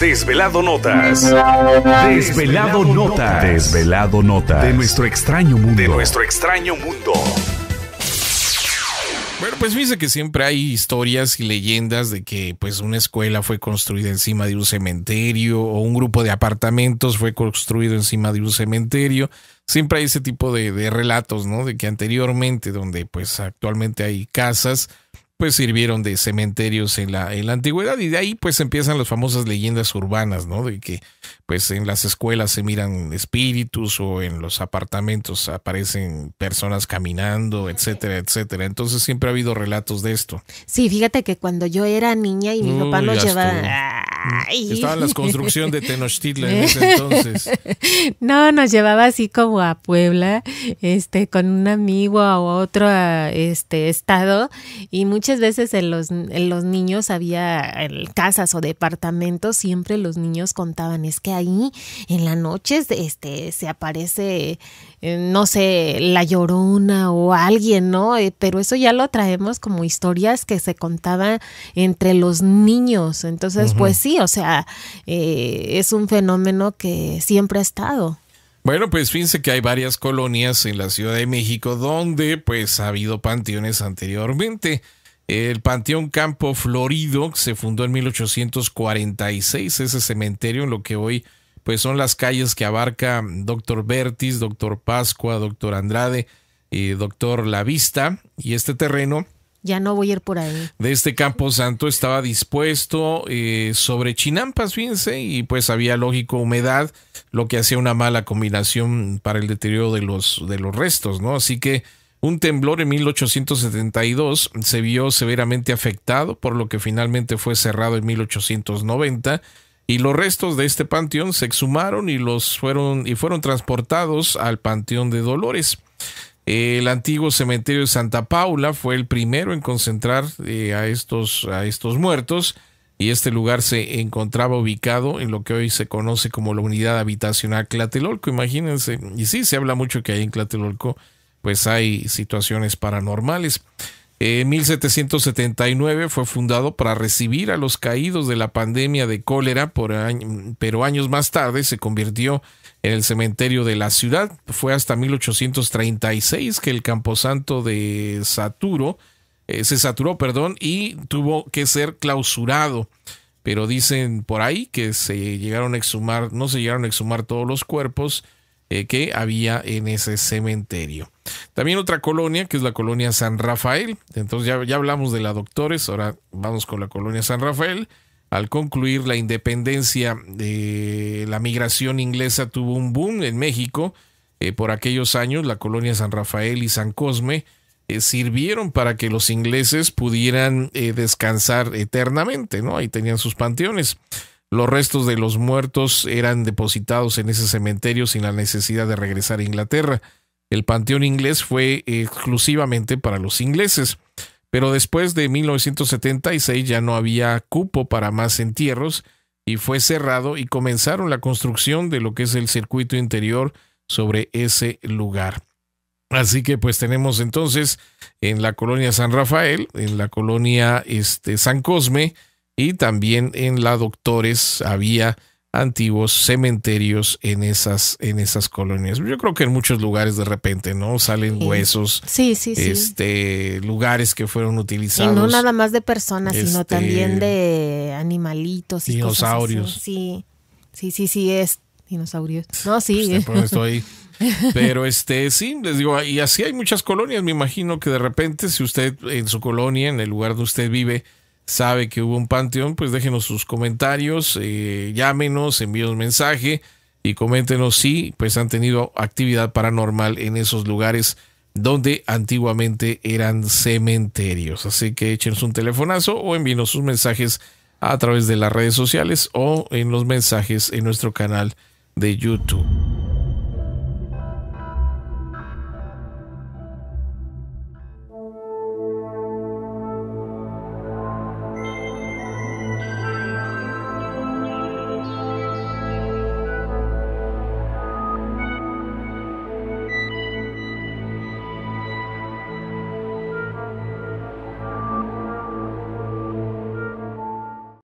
Desvelado Notas. Desvelado, nota, Desvelado Notas. De nuestro extraño mundo. De nuestro extraño mundo. Bueno, pues dice que siempre hay historias y leyendas de que pues una escuela fue construida encima de un cementerio o un grupo de apartamentos fue construido encima de un cementerio. Siempre hay ese tipo de, de relatos, ¿no? De que anteriormente, donde pues actualmente hay casas, pues sirvieron de cementerios en la, en la antigüedad y de ahí pues empiezan las famosas leyendas urbanas, ¿no? De que pues en las escuelas se miran espíritus o en los apartamentos aparecen personas caminando, etcétera, etcétera. Entonces siempre ha habido relatos de esto. Sí, fíjate que cuando yo era niña y mi papá nos llevaba... Estaban Estaba la construcción de Tenochtitlan en ese entonces. No, nos llevaba así como a Puebla, este, con un amigo o otro este estado, y muchas veces en los, en los niños había casas o departamentos, siempre los niños contaban, es que ahí en la noche este, este se aparece, eh, no sé, la llorona o alguien, ¿no? Eh, pero eso ya lo traemos como historias que se contaban entre los niños. Entonces, pues sí o sea, eh, es un fenómeno que siempre ha estado. Bueno, pues fíjense que hay varias colonias en la Ciudad de México donde pues ha habido panteones anteriormente. El Panteón Campo Florido se fundó en 1846, ese cementerio en lo que hoy pues son las calles que abarca Doctor Bertis, Doctor Pascua, Doctor Andrade, y Doctor La Vista y este terreno ya no voy a ir por ahí. De este Campo Santo estaba dispuesto eh, sobre chinampas, fíjense, y pues había lógico humedad, lo que hacía una mala combinación para el deterioro de los, de los restos, ¿no? Así que un temblor en 1872 se vio severamente afectado, por lo que finalmente fue cerrado en 1890. Y los restos de este panteón se exhumaron y los fueron y fueron transportados al Panteón de Dolores. El antiguo cementerio de Santa Paula fue el primero en concentrar eh, a, estos, a estos muertos y este lugar se encontraba ubicado en lo que hoy se conoce como la unidad habitacional Clatelolco. Imagínense, y sí, se habla mucho que ahí en Clatelolco pues hay situaciones paranormales. En 1779 fue fundado para recibir a los caídos de la pandemia de cólera, pero años más tarde se convirtió en el cementerio de la ciudad. Fue hasta 1836 que el camposanto de Saturo eh, se saturó, perdón, y tuvo que ser clausurado. Pero dicen por ahí que se llegaron a exhumar, no se llegaron a exhumar todos los cuerpos eh, que había en ese cementerio. También otra colonia, que es la colonia San Rafael. Entonces ya, hablamos de la Doctores, ahora vamos con la colonia San Rafael. Al concluir la independencia, de la migración inglesa tuvo un boom en México. Eh, por aquellos años, la colonia San Rafael y San Cosme eh, sirvieron para que los ingleses pudieran eh, descansar eternamente, ¿no? Ahí tenían sus panteones. Los restos de los muertos eran depositados en ese cementerio sin la necesidad de regresar a Inglaterra el panteón inglés fue exclusivamente para los ingleses. Pero después de 1976 ya no había cupo para más entierros y fue cerrado y comenzaron la construcción de lo que es el circuito interior sobre ese lugar. Así que pues tenemos entonces en la colonia San Rafael, en la colonia este, San Cosme y también en la Doctores había antiguos cementerios en esas, en esas colonias. Yo creo que en muchos lugares de repente, ¿no? Salen huesos. Sí, sí, sí. Este, lugares que fueron utilizados. Y no nada más de personas, sino este, también de animalitos y dinosaurios. Sí, sí, sí, sí, es dinosaurios. No, sí. Pues Pero este, sí, les digo, y así hay muchas colonias. Me imagino que de repente, si usted en su colonia, en el lugar donde usted vive, sabe que hubo un Panteón, pues déjenos sus comentarios, eh, llámenos, envíenos un mensaje y coméntenos si pues han tenido actividad paranormal en esos lugares donde antiguamente eran cementerios. Así que échenos un telefonazo o envíenos sus mensajes a través de las redes sociales o en los mensajes en nuestro canal de YouTube.